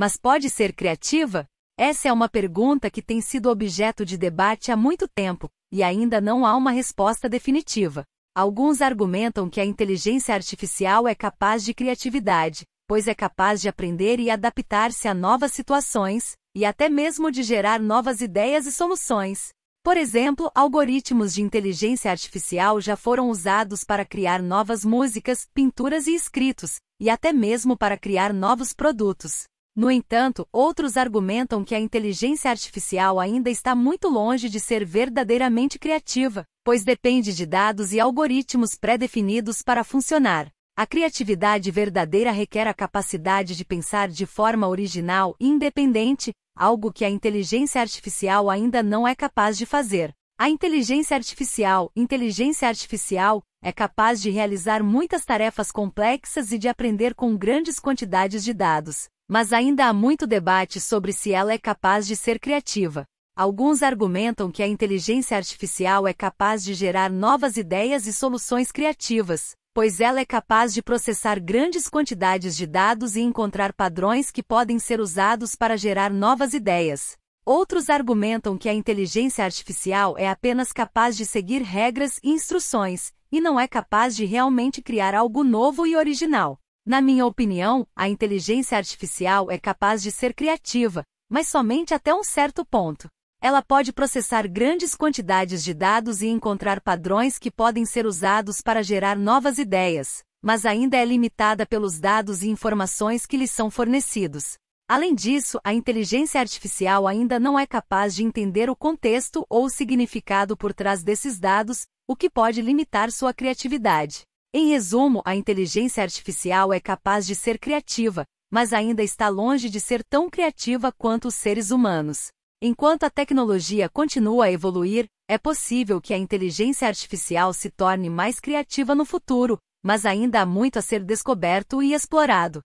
mas pode ser criativa? Essa é uma pergunta que tem sido objeto de debate há muito tempo, e ainda não há uma resposta definitiva. Alguns argumentam que a inteligência artificial é capaz de criatividade, pois é capaz de aprender e adaptar-se a novas situações, e até mesmo de gerar novas ideias e soluções. Por exemplo, algoritmos de inteligência artificial já foram usados para criar novas músicas, pinturas e escritos, e até mesmo para criar novos produtos. No entanto, outros argumentam que a inteligência artificial ainda está muito longe de ser verdadeiramente criativa, pois depende de dados e algoritmos pré-definidos para funcionar. A criatividade verdadeira requer a capacidade de pensar de forma original e independente, algo que a inteligência artificial ainda não é capaz de fazer. A inteligência artificial, inteligência artificial, é capaz de realizar muitas tarefas complexas e de aprender com grandes quantidades de dados, mas ainda há muito debate sobre se ela é capaz de ser criativa. Alguns argumentam que a inteligência artificial é capaz de gerar novas ideias e soluções criativas, pois ela é capaz de processar grandes quantidades de dados e encontrar padrões que podem ser usados para gerar novas ideias. Outros argumentam que a inteligência artificial é apenas capaz de seguir regras e instruções, e não é capaz de realmente criar algo novo e original. Na minha opinião, a inteligência artificial é capaz de ser criativa, mas somente até um certo ponto. Ela pode processar grandes quantidades de dados e encontrar padrões que podem ser usados para gerar novas ideias, mas ainda é limitada pelos dados e informações que lhe são fornecidos. Além disso, a inteligência artificial ainda não é capaz de entender o contexto ou o significado por trás desses dados, o que pode limitar sua criatividade. Em resumo, a inteligência artificial é capaz de ser criativa, mas ainda está longe de ser tão criativa quanto os seres humanos. Enquanto a tecnologia continua a evoluir, é possível que a inteligência artificial se torne mais criativa no futuro, mas ainda há muito a ser descoberto e explorado.